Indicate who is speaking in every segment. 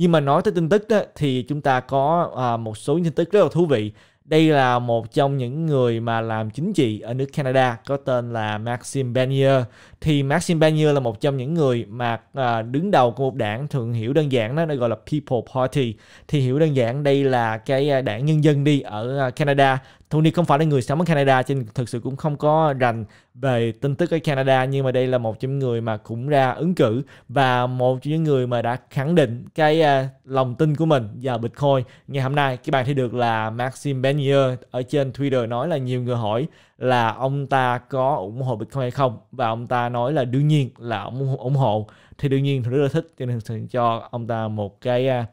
Speaker 1: nhưng mà nói tới tin tức đó, thì chúng ta có à, một số tin tức rất là thú vị đây là một trong những người mà làm chính trị ở nước Canada có tên là Maxime Bernier. Thì Maxime Bernier là một trong những người mà à, đứng đầu của một đảng thường hiểu đơn giản đó, nó gọi là People Party. Thì hiểu đơn giản đây là cái à, đảng nhân dân đi ở à, Canada Tony không phải là người sống ở Canada cho nên thực sự cũng không có rành về tin tức ở Canada nhưng mà đây là một trong những người mà cũng ra ứng cử và một trong những người mà đã khẳng định cái uh, lòng tin của mình vào Bitcoin. Ngày hôm nay các bạn thấy được là Maxim Benier ở trên Twitter nói là nhiều người hỏi là ông ta có ủng hộ Bitcoin hay không và ông ta nói là đương nhiên là ủng, ủng hộ thì đương nhiên rất là thích cho nên cho ông ta một cái uh,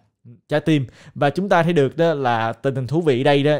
Speaker 1: trái tim và chúng ta thấy được đó là tình hình thú vị đây đó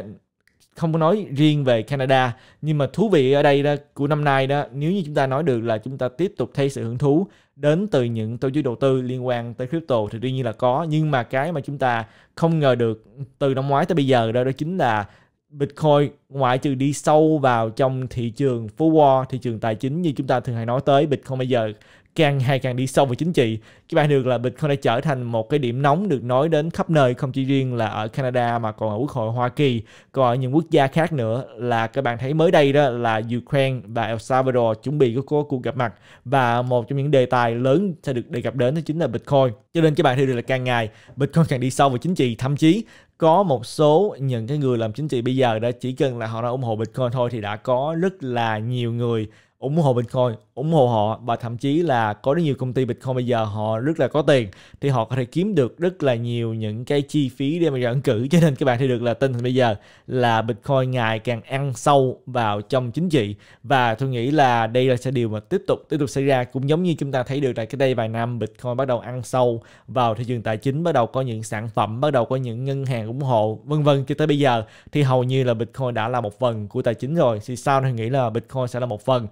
Speaker 1: không có nói riêng về Canada nhưng mà thú vị ở đây đó của năm nay đó nếu như chúng ta nói được là chúng ta tiếp tục thấy sự hứng thú đến từ những tổ chức đầu tư liên quan tới crypto thì đương nhiên là có nhưng mà cái mà chúng ta không ngờ được từ năm ngoái tới bây giờ đó đó chính là Bitcoin ngoại trừ đi sâu vào trong thị trường phố Wall, thị trường tài chính như chúng ta thường hay nói tới Bitcoin bây giờ càng ngày càng đi sâu vào chính trị cái bài được là Bitcoin đã trở thành một cái điểm nóng được nói đến khắp nơi không chỉ riêng là ở Canada mà còn ở quốc hội Hoa Kỳ còn ở những quốc gia khác nữa là các bạn thấy mới đây đó là Ukraine và El Salvador chuẩn bị có cuộc gặp mặt và một trong những đề tài lớn sẽ được đề cập đến đó chính là Bitcoin cho nên các bạn thấy được là càng ngày Bitcoin càng đi sâu vào chính trị thậm chí có một số những cái người làm chính trị bây giờ đã chỉ cần là họ đã ủng hộ Bitcoin thôi thì đã có rất là nhiều người ủng hộ Bitcoin, ủng hộ họ và thậm chí là có rất nhiều công ty Bitcoin bây giờ họ rất là có tiền thì họ có thể kiếm được rất là nhiều những cái chi phí để mà dẫn cử cho nên các bạn thì được là tin bây giờ là Bitcoin ngày càng ăn sâu vào trong chính trị và tôi nghĩ là đây là sẽ điều mà tiếp tục tiếp tục xảy ra cũng giống như chúng ta thấy được tại cái đây vài năm Bitcoin bắt đầu ăn sâu vào thị trường tài chính bắt đầu có những sản phẩm bắt đầu có những ngân hàng ủng hộ vân vân cho tới bây giờ thì hầu như là Bitcoin đã là một phần của tài chính rồi thì sau này nghĩ là Bitcoin sẽ là một phần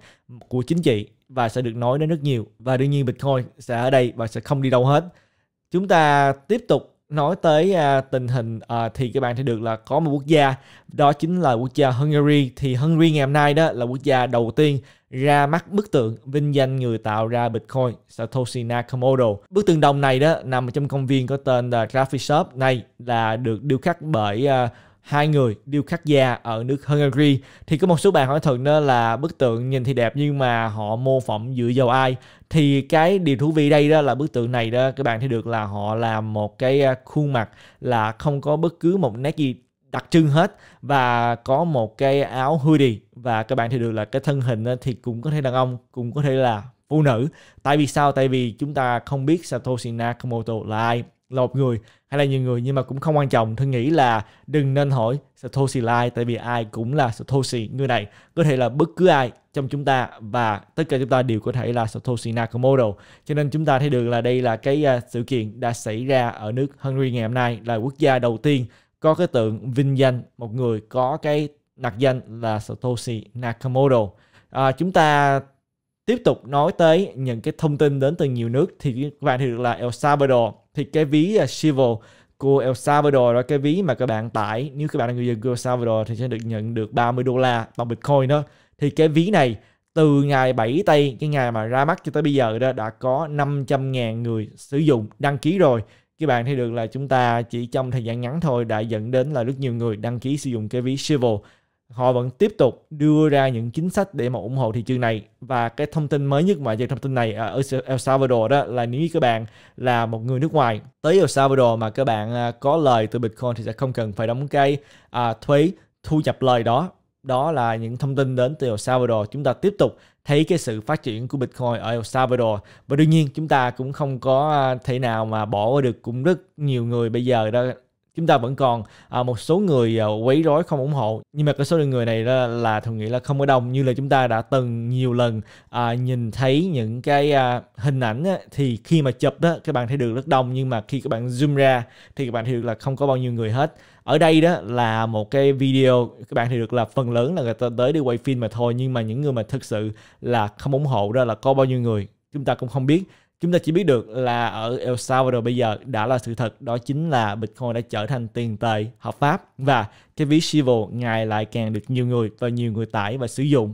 Speaker 1: của chính trị và sẽ được nói đến rất nhiều và đương nhiên Bitcoin sẽ ở đây và sẽ không đi đâu hết. Chúng ta tiếp tục nói tới uh, tình hình uh, thì các bạn thấy được là có một quốc gia đó chính là quốc gia Hungary thì Hungary ngày hôm nay đó là quốc gia đầu tiên ra mắt bức tượng vinh danh người tạo ra Bitcoin Satoshi Nakamoto. Bức tượng đồng này đó nằm trong công viên có tên là Coffee Shop này là được điêu khắc bởi uh, hai người điêu khắc da ở nước Hungary thì có một số bạn hỏi thật nên là bức tượng nhìn thì đẹp nhưng mà họ mô phỏng dựa vào ai thì cái điều thú vị đây đó là bức tượng này đó các bạn thấy được là họ làm một cái à, khuôn mặt là không có bất cứ một nét gì đặc trưng hết và có một cái áo hoodie và các bạn thấy được là cái thân hình thì cũng có thể đàn ông cũng có thể là phụ nữ tại vì sao tại vì chúng ta không biết Satoshi Nakamoto là ai là một người hay là nhiều người nhưng mà cũng không quan trọng tôi nghĩ là đừng nên hỏi Satoshi Lai tại vì ai cũng là Satoshi người này có thể là bất cứ ai trong chúng ta và tất cả chúng ta đều có thể là Satoshi Nakamoto cho nên chúng ta thấy được là đây là cái à, sự kiện đã xảy ra ở nước Hungary ngày hôm nay là quốc gia đầu tiên có cái tượng vinh danh một người có cái đặc danh là Satoshi Nakamoto à, chúng ta tiếp tục nói tới những cái thông tin đến từ nhiều nước thì các bạn thì được là El Salvador thì cái ví uh, Shivo của El Salvador đó cái ví mà các bạn tải nếu các bạn là người dân của El Salvador thì sẽ được nhận được 30 đô la bằng Bitcoin đó thì cái ví này từ ngày 7 tây cái ngày mà ra mắt cho tới bây giờ đó đã có 500.000 người sử dụng đăng ký rồi các bạn thấy được là chúng ta chỉ trong thời gian ngắn thôi đã dẫn đến là rất nhiều người đăng ký sử dụng cái ví Shivo họ vẫn tiếp tục đưa ra những chính sách để mà ủng hộ thị trường này và cái thông tin mới nhất mà giờ thông tin này ở El Salvador đó là nếu như các bạn là một người nước ngoài tới El Salvador mà các bạn à, có lời từ Bitcoin thì sẽ không cần phải đóng cái à, thuế thu nhập lời đó đó là những thông tin đến từ El Salvador chúng ta tiếp tục thấy cái sự phát triển của Bitcoin ở El Salvador và đương nhiên chúng ta cũng không có à, thể nào mà bỏ được cũng rất nhiều người bây giờ đó chúng ta vẫn còn à, một số người à, quấy rối không ủng hộ nhưng mà cái số lượng người này là, là thường nghĩ là không có đông như là chúng ta đã từng nhiều lần à, nhìn thấy những cái à, hình ảnh á, thì khi mà chụp đó các bạn thấy được rất đông nhưng mà khi các bạn zoom ra thì các bạn thấy được là không có bao nhiêu người hết ở đây đó là một cái video các bạn thì được là phần lớn là người ta tới đi quay phim mà thôi nhưng mà những người mà thực sự là không ủng hộ đó là có bao nhiêu người chúng ta cũng không biết Chúng ta chỉ biết được là ở El Salvador bây giờ đã là sự thật, đó chính là Bitcoin đã trở thành tiền tệ hợp pháp và cái ví Shivo ngày lại càng được nhiều người và nhiều người tải và sử dụng.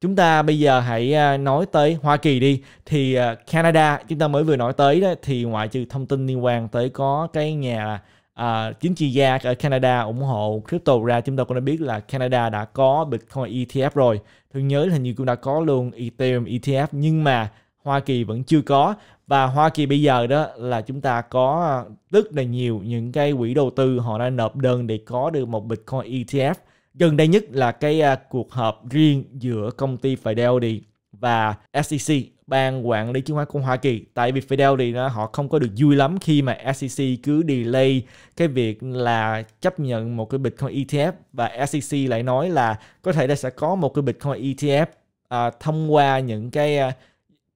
Speaker 1: Chúng ta bây giờ hãy à, nói tới Hoa Kỳ đi thì à, Canada chúng ta mới vừa nói tới đó thì ngoại trừ thông tin liên quan tới có cái nhà à, chính trị gia ở Canada ủng hộ crypto ra chúng ta cũng đã biết là Canada đã có Bitcoin ETF rồi. Tôi nhớ là như cũng đã có luôn Ethereum ETF nhưng mà Hoa Kỳ vẫn chưa có và Hoa Kỳ bây giờ đó là chúng ta có rất là nhiều những cái quỹ đầu tư họ đã nộp đơn để có được một Bitcoin ETF. Gần đây nhất là cái à, cuộc họp riêng giữa công ty Fidelity và SEC ban quản lý chứng khoán của Hoa Kỳ tại vì Fidelity đó, họ không có được vui lắm khi mà SEC cứ delay cái việc là chấp nhận một cái Bitcoin ETF và SEC lại nói là có thể là sẽ có một cái Bitcoin ETF à, thông qua những cái à,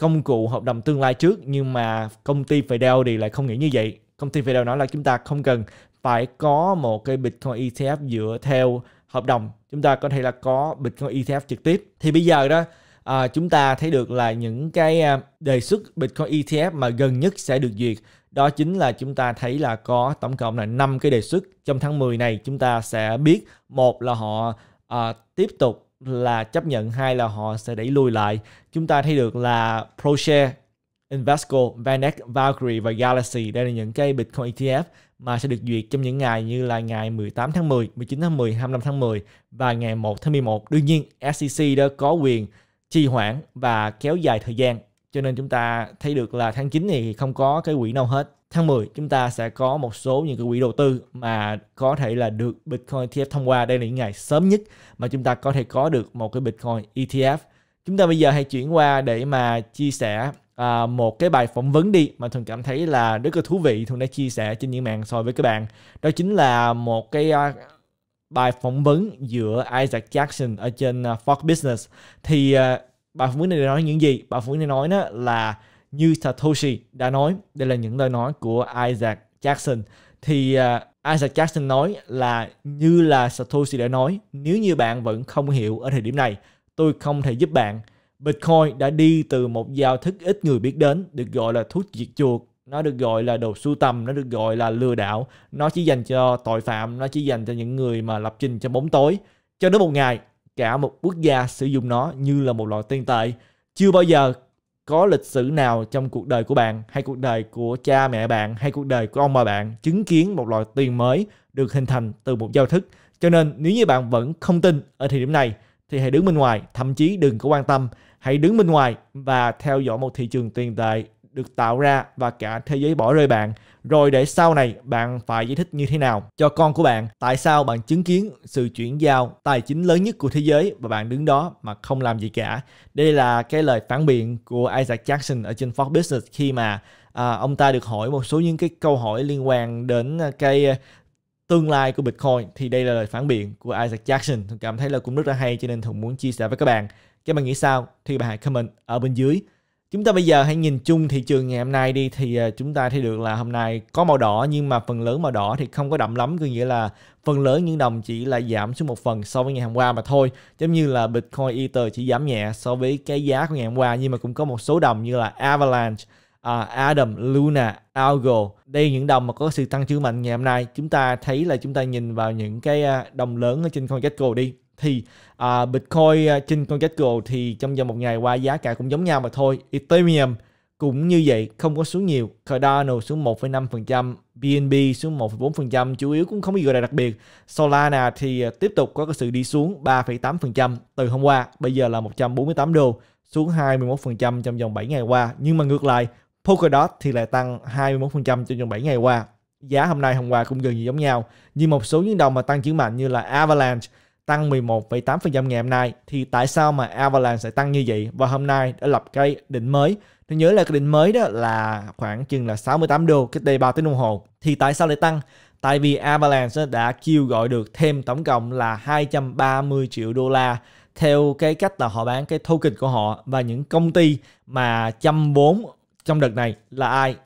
Speaker 1: công cụ hợp đồng tương lai trước nhưng mà công ty Fidel thì lại không nghĩ như vậy. Công ty Fidel nói là chúng ta không cần phải có một cái Bitcoin ETF dựa theo hợp đồng. Chúng ta có thể là có Bitcoin ETF trực tiếp. Thì bây giờ đó à, chúng ta thấy được là những cái à, đề xuất Bitcoin ETF mà gần nhất sẽ được duyệt đó chính là chúng ta thấy là có tổng cộng là 5 cái đề xuất trong tháng 10 này chúng ta sẽ biết một là họ à, tiếp tục là chấp nhận hay là họ sẽ đẩy lùi lại chúng ta thấy được là ProShare Invesco, VanEck, Valkyrie và Galaxy đây là những cái Bitcoin ETF mà sẽ được duyệt trong những ngày như là ngày 18 tháng 10, 19 tháng 10, 25 tháng 10 và ngày 1 tháng 11. Đương nhiên SEC đã có quyền trì hoãn và kéo dài thời gian cho nên chúng ta thấy được là tháng 9 thì không có cái quỹ nào hết tháng 10 chúng ta sẽ có một số những cái quỹ đầu tư mà có thể là được Bitcoin ETF thông qua. Đây là những ngày sớm nhất mà chúng ta có thể có được một cái Bitcoin ETF. Chúng ta bây giờ hãy chuyển qua để mà chia sẻ à, một cái bài phỏng vấn đi mà thường cảm thấy là rất là thú vị thường đã chia sẻ trên những mạng xã với các bạn đó chính là một cái à, bài phỏng vấn giữa Isaac Jackson ở trên à, Fox Business thì à, bài phỏng vấn này nói những gì bài phỏng vấn này nói đó là như Satoshi đã nói, đây là những lời nói của Isaac Jackson, thì uh, Isaac Jackson nói là như là Satoshi đã nói, nếu như bạn vẫn không hiểu ở thời điểm này, tôi không thể giúp bạn. Bitcoin đã đi từ một giao thức ít người biết đến, được gọi là thuốc diệt chuột, nó được gọi là đồ sưu tầm, nó được gọi là lừa đảo, nó chỉ dành cho tội phạm, nó chỉ dành cho những người mà lập trình cho bóng tối. Cho đến một ngày, cả một quốc gia sử dụng nó như là một loại tiền tệ. Chưa bao giờ có lịch sử nào trong cuộc đời của bạn hay cuộc đời của cha mẹ bạn hay cuộc đời của ông bà bạn chứng kiến một loại tiền mới được hình thành từ một giao thức. Cho nên nếu như bạn vẫn không tin ở thời điểm này thì hãy đứng bên ngoài, thậm chí đừng có quan tâm. Hãy đứng bên ngoài và theo dõi một thị trường tiền tệ được tạo ra và cả thế giới bỏ rơi bạn rồi để sau này bạn phải giải thích như thế nào cho con của bạn tại sao bạn chứng kiến sự chuyển giao tài chính lớn nhất của thế giới và bạn đứng đó mà không làm gì cả. Đây là cái lời phản biện của Isaac Jackson ở trên Fox Business khi mà à, ông ta được hỏi một số những cái câu hỏi liên quan đến cái tương lai của Bitcoin thì đây là lời phản biện của Isaac Jackson. Tôi cảm thấy là cũng rất là hay cho nên Thùng muốn chia sẻ với các bạn. Các bạn nghĩ sao? Thì bạn hãy comment ở bên dưới. Chúng ta bây giờ hãy nhìn chung thị trường ngày hôm nay đi thì à, chúng ta thấy được là hôm nay có màu đỏ nhưng mà phần lớn màu đỏ thì không có đậm lắm có nghĩa là phần lớn những đồng chỉ là giảm xuống một phần so với ngày hôm qua mà thôi giống như là Bitcoin Ether chỉ giảm nhẹ so với cái giá của ngày hôm qua nhưng mà cũng có một số đồng như là Avalanche uh, Adam, Luna, Algo. Đây những đồng mà có sự tăng trưởng mạnh ngày hôm nay. Chúng ta thấy là chúng ta nhìn vào những cái à, đồng lớn ở trên con CoinGecko đi thì uh, Bitcoin à, trên con CoinGecko thì trong vòng một ngày qua giá cả cũng giống nhau mà thôi. Ethereum cũng như vậy, không có xuống nhiều. Cardano xuống 1,5%, BNB xuống 1,4%, chủ yếu cũng không có gì gọi là đặc biệt. Solana thì à, tiếp tục có cái sự đi xuống 3,8% từ hôm qua, bây giờ là 148 đô, xuống 21% trong vòng 7 ngày qua. Nhưng mà ngược lại, Polkadot thì lại tăng 21% trong vòng 7 ngày qua. Giá hôm nay hôm qua cũng gần như giống nhau, nhưng một số những đồng mà tăng trưởng mạnh như là Avalanche tăng 11,8% ngày hôm nay thì tại sao mà Avalanche sẽ tăng như vậy và hôm nay đã lập cái đỉnh mới tôi nhớ là cái đỉnh mới đó là khoảng chừng là 68 đô cách đây 3 tiếng đồng hồ thì tại sao lại tăng tại vì Avalanche đã kêu gọi được thêm tổng cộng là 230 triệu đô la theo cái cách là họ bán cái token của họ và những công ty mà chăm vốn trong đợt này là ai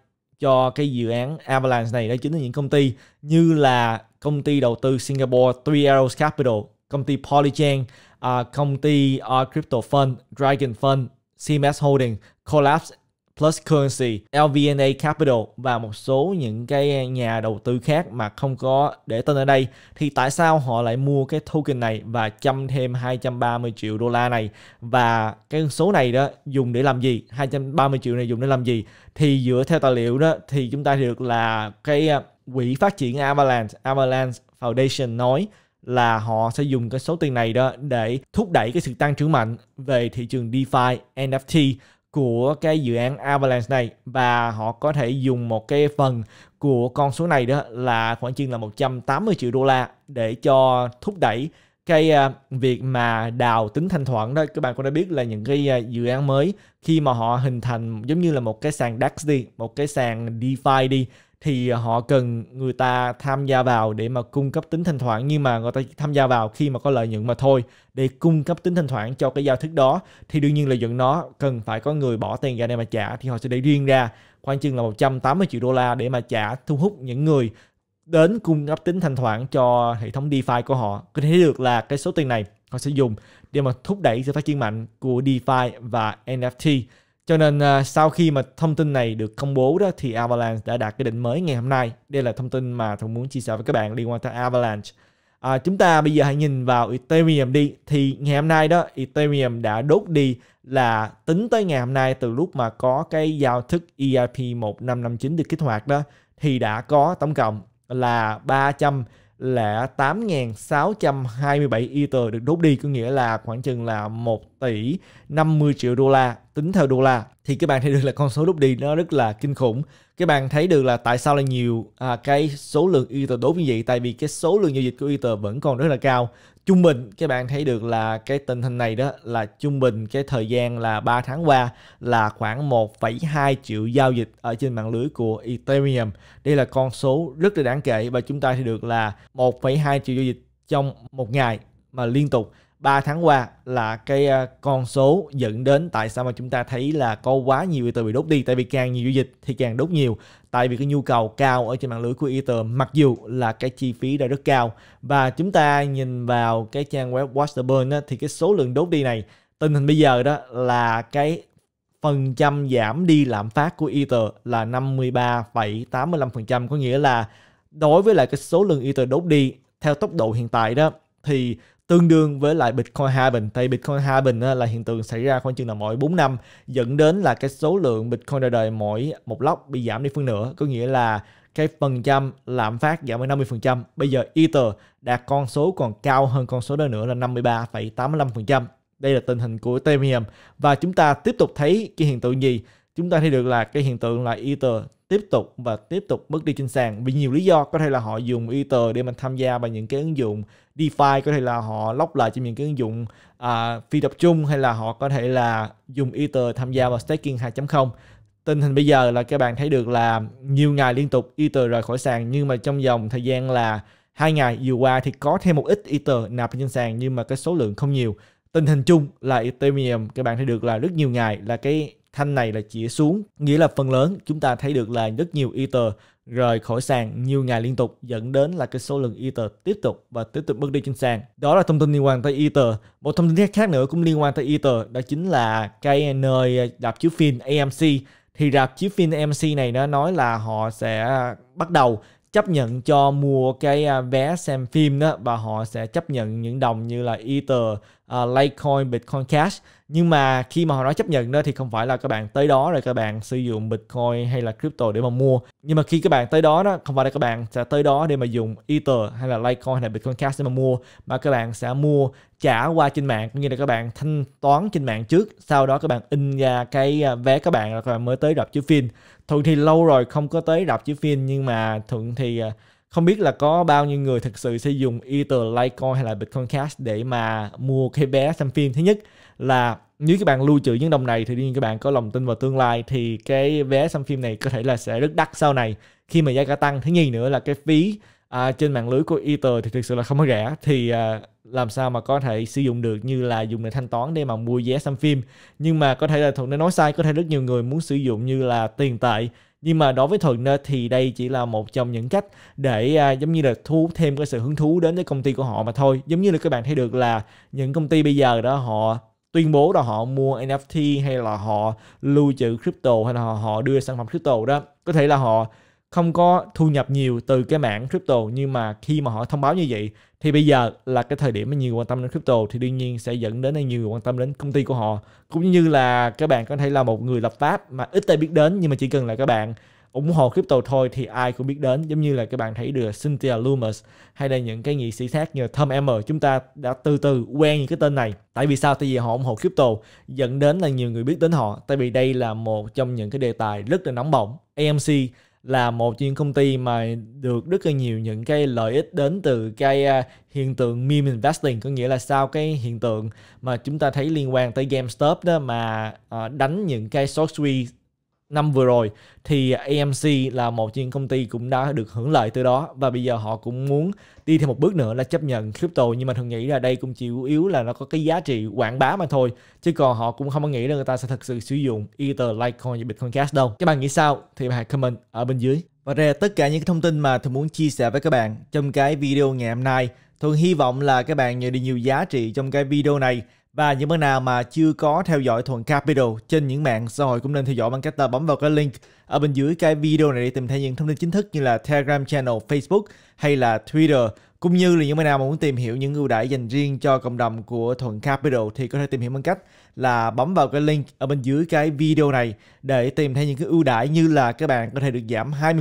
Speaker 1: cho cái dự án Avalanche này đó chính là những công ty như là công ty đầu tư Singapore 3 Arrows Capital công ty Polychain, uh, công ty uh, Crypto Fund, Dragon Fund, CMS Holding, Collapse Plus Currency, LVNA Capital và một số những cái nhà đầu tư khác mà không có để tên ở đây thì tại sao họ lại mua cái token này và chăm thêm 230 triệu đô la này và cái số này đó dùng để làm gì 230 triệu này dùng để làm gì thì dựa theo tài liệu đó thì chúng ta được là cái à, quỹ phát triển Avalanche Avalanche Foundation nói là họ sẽ dùng cái số tiền này đó để thúc đẩy cái sự tăng trưởng mạnh về thị trường DeFi, NFT của cái dự án Avalanche này và họ có thể dùng một cái phần của con số này đó là khoảng chừng là 180 triệu đô la để cho thúc đẩy cái à, việc mà đào tính thanh thoảng đó các bạn cũng đã biết là những cái à, dự án mới khi mà họ hình thành giống như là một cái sàn DAX đi một cái sàn DeFi đi thì à, họ cần người ta tham gia vào để mà cung cấp tính thanh khoản nhưng mà người ta tham gia vào khi mà có lợi nhuận mà thôi để cung cấp tính thanh khoản cho cái giao thức đó thì đương nhiên lợi nhuận nó cần phải có người bỏ tiền ra đây mà trả thì họ sẽ để riêng ra khoảng chừng là 180 triệu đô la để mà trả thu hút những người đến cung cấp tính thanh khoản cho hệ thống DeFi của họ có thể thấy được là cái số tiền này họ sẽ dùng để mà thúc đẩy sự phát triển mạnh của DeFi và NFT cho nên uh, sau khi mà thông tin này được công bố đó thì Avalanche đã đạt cái đỉnh mới ngày hôm nay. Đây là thông tin mà tôi muốn chia sẻ với các bạn liên quan tới Avalanche. À, chúng ta bây giờ hãy nhìn vào Ethereum đi. Thì ngày hôm nay đó Ethereum đã đốt đi là tính tới ngày hôm nay từ lúc mà có cái giao thức EIP 1559 được kích hoạt đó thì đã có tổng cộng là 300 là 8.627 Ether được đốt đi có nghĩa là khoảng chừng là 1 tỷ 50 triệu đô la tính theo đô la thì các bạn thấy được là con số đốt đi nó rất là kinh khủng các bạn thấy được là tại sao là nhiều à, cái số lượng Ether đốt như vậy tại vì cái số lượng giao dịch của Ether vẫn còn rất là cao trung bình các bạn thấy được là cái tình hình này đó là trung bình cái thời gian là 3 tháng qua là khoảng 1,2 triệu giao dịch ở trên mạng lưới của Ethereum. Đây là con số rất là đáng kể và chúng ta thì được là 1,2 triệu giao dịch trong một ngày mà liên tục 3 tháng qua là cái ờ, con số dẫn đến tại sao mà chúng ta thấy là có quá nhiều Ether bị đốt đi tại vì càng nhiều giao dịch thì càng đốt nhiều tại vì cái nhu cầu cao ở trên mạng lưới của Ether mặc dù là cái chi phí đã rất cao và chúng ta nhìn vào cái trang web Watch the Burn á, thì cái số lượng đốt đi này tình hình bây giờ đó là cái phần trăm giảm đi lạm phát của Ether là 53,85% có nghĩa là đối với lại cái số lượng Ether đốt đi theo tốc độ hiện tại đó thì tương đương với lại Bitcoin halving tại Bitcoin halving là hiện tượng xảy ra khoảng chừng là mỗi 4 năm dẫn đến là cái số lượng Bitcoin ra đời mỗi một lóc bị giảm đi phân nửa có nghĩa là cái phần trăm lạm phát giảm đến 50%. Bây giờ Ether đạt con số còn cao hơn con số đó nữa là 53,85%. Đây là tình hình của Ethereum và chúng ta tiếp tục thấy cái hiện tượng gì? Chúng ta thấy được là cái hiện tượng là Ether tiếp tục và tiếp tục bước đi trên sàn vì nhiều lý do có thể là họ dùng Ether để mà tham gia vào những cái ứng dụng DeFi có thể là họ lóc lại trên những cái ứng dụng uh, phi tập trung hay là họ có thể là dùng Ether tham gia vào staking 2.0 tình hình bây giờ là các bạn thấy được là nhiều ngày liên tục Ether rời khỏi sàn nhưng mà trong vòng thời gian là hai ngày vừa qua thì có thêm một ít Ether nạp trên sàn nhưng mà cái số lượng không nhiều tình hình chung là Ethereum các bạn thấy được là rất nhiều ngày là cái thanh này là chỉ xuống, nghĩa là phần lớn chúng ta thấy được là rất nhiều Ether rời khỏi sàn nhiều ngày liên tục dẫn đến là cái số lượng Ether tiếp tục và tiếp tục bước đi trên sàn. Đó là thông tin liên quan tới Ether. Một thông tin khác nữa cũng liên quan tới Ether đó chính là cái nơi đạp chiếu phim AMC thì rạp chiếu phim AMC này nó nói là họ sẽ bắt đầu chấp nhận cho mua cái à, vé xem phim đó và họ sẽ chấp nhận những đồng như là Ether uh, Litecoin, Bitcoin Cash nhưng mà khi mà họ nói chấp nhận đó thì không phải là các bạn tới đó rồi các bạn sử dụng Bitcoin hay là crypto để mà mua nhưng mà khi các bạn tới đó đó không phải là các bạn sẽ tới đó để mà dùng Ether hay là Litecoin hay là Bitcoin Cash để mà mua mà các bạn sẽ mua trả qua trên mạng cũng như là các bạn thanh toán trên mạng trước sau đó các bạn in ra cái à, vé các bạn là các bạn mới tới rạp chiếu phim Thường thì lâu rồi không có tới rạp chiếu phim nhưng mà thường thì uh, không biết là có bao nhiêu người thực sự sẽ dùng Ether, Litecoin hay là Bitcoin Cash để mà mua cái vé xem phim. Thứ nhất là nếu các bạn lưu trữ những đồng này thì đương nhiên các bạn có lòng tin vào tương lai thì cái vé xem phim này có thể là sẽ rất đắt sau này khi mà giá cả tăng. Thứ nhì nữa là cái phí à, trên mạng lưới của Ether thì thực sự là không có rẻ thì à, làm sao mà có thể sử dụng được như là dùng để thanh toán để mà mua vé xem phim nhưng mà có thể là thuận nói sai có thể rất nhiều người muốn sử dụng như là tiền tệ nhưng mà đối với thuận thì đây chỉ là một trong những cách để à, giống như là thu hút thêm cái sự hứng thú đến với công ty của họ mà thôi giống như là các bạn thấy được là những công ty bây giờ đó họ tuyên bố là họ mua NFT hay là họ lưu trữ crypto hay là họ, họ đưa sản phẩm crypto đó có thể là họ không có thu nhập nhiều từ cái mạng crypto nhưng mà khi mà họ thông báo như vậy thì bây giờ là cái thời điểm mà nhiều quan tâm đến crypto thì đương nhiên sẽ dẫn đến nhiều quan tâm đến công ty của họ cũng như là các bạn có thể là một người lập pháp mà ít ai biết đến nhưng mà chỉ cần là các bạn ủng hộ crypto thôi thì ai cũng biết đến giống như là các bạn thấy được Cynthia Lumos hay là những cái nghị sĩ khác như Tom M. chúng ta đã từ từ quen những cái tên này tại vì sao tại vì họ ủng hộ crypto dẫn đến là nhiều người biết đến họ tại vì đây là một trong những cái đề tài rất là nóng bỏng AMC là một chuyên công ty mà được rất là nhiều những cái lợi ích đến từ cái à, hiện tượng meme investing có nghĩa là sau cái hiện tượng mà chúng ta thấy liên quan tới GameStop đó mà ờ, đánh những cái short squeeze năm vừa rồi thì AMC là một chuyên công ty cũng đã được hưởng lợi từ đó và bây giờ họ cũng muốn đi thêm một bước nữa là chấp nhận crypto nhưng mà thường nghĩ là đây cũng chỉ yếu là nó có cái giá trị quảng bá mà thôi chứ còn họ cũng không có nghĩ là người ta sẽ thật sự sử dụng Ether, Litecoin và Bitcoin Cash đâu. Các bạn nghĩ sao thì hãy comment ở bên dưới. Và đây là tất cả những thông tin mà tôi muốn chia sẻ với các bạn trong cái video ngày hôm nay. Tôi hy vọng là các bạn nhận được nhiều giá trị trong cái video này. Và những bạn nào mà chưa có theo dõi Thuận Capital trên những mạng xã hội cũng nên theo dõi bằng cách là bấm vào cái link ở bên dưới cái video này để tìm thấy những thông tin chính thức như là Telegram channel, Facebook hay là Twitter. Cũng như là những bạn nào mà muốn tìm hiểu những ưu đãi dành riêng cho cộng đồng của Thuận Capital thì có thể tìm hiểu bằng cách là bấm vào cái link ở bên dưới cái video này để tìm thấy những cái ưu đãi như là các bạn có thể được giảm 20%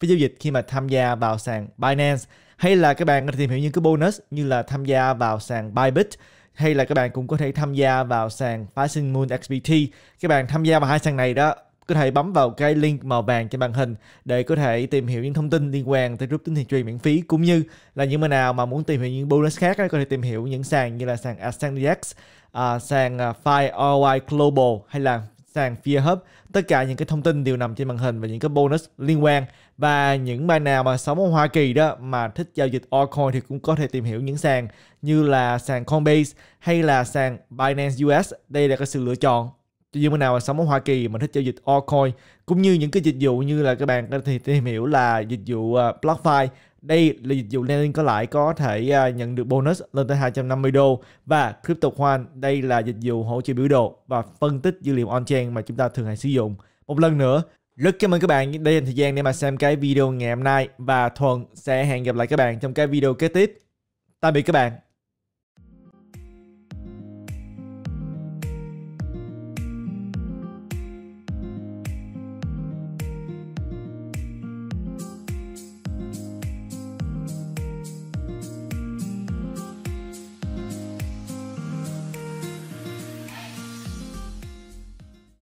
Speaker 1: phí giao dịch khi mà tham gia vào sàn Binance hay là các bạn có thể tìm hiểu những cái bonus như là tham gia vào sàn Bybit hay là các bạn cũng có thể tham gia vào sàn Rising Moon XBT. Các bạn tham gia vào hai sàn này đó có thể bấm vào cái link màu vàng trên màn hình để có thể tìm hiểu những thông tin liên quan tới group tính thị trường miễn phí cũng như là những bên nào mà muốn tìm hiểu những bonus khác có thể tìm hiểu những sàn như là sàn Ascend uh, à, sàn à, Fire ROI Global hay là sàn Fear Hub. Tất cả những cái thông tin đều nằm trên màn hình và những cái bonus liên quan. Và những bạn nào mà sống ở Hoa Kỳ đó mà thích giao dịch altcoin thì cũng có thể tìm hiểu những sàn như là sàn Coinbase hay là sàn Binance US. Đây là cái sự lựa chọn cho những bạn nào mà sống ở Hoa Kỳ mà thích giao dịch altcoin cũng như những cái dịch vụ như là các bạn có thể tìm hiểu là dịch vụ ờ, BlockFi đây là dịch vụ lending có lãi có thể à, nhận được bonus lên tới 250 đô và Crypto One đây là dịch vụ hỗ trợ biểu đồ và phân tích dữ liệu on-chain mà chúng ta thường hay sử dụng. Một lần nữa, rất cảm ơn các bạn đã dành thời gian để mà xem cái video ngày hôm nay và Thuận sẽ hẹn gặp lại các bạn trong cái video kế tiếp. Tạm biệt các bạn.